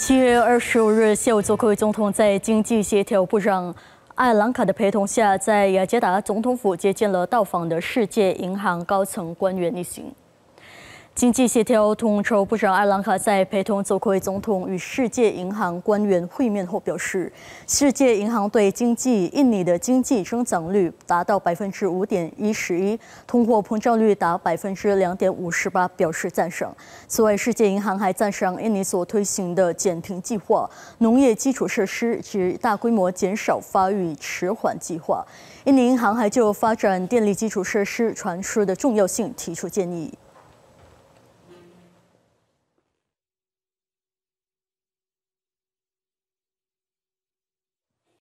七月二十五日下午，佐科维总统在经济协调部长艾兰卡的陪同下，在雅加达总统府接见了到访的世界银行高层官员一行。经济协调统筹部长艾朗卡在陪同佐科维总统与世界银行官员会面后表示，世界银行对经济印尼的经济增长率达到百分之五点一十一，通货膨胀率达百分之两点五十八表示赞赏。此外，世界银行还赞赏印尼所推行的减贫计划、农业基础设施及大规模减少发育迟缓计划。印尼银行还就发展电力基础设施传输的重要性提出建议。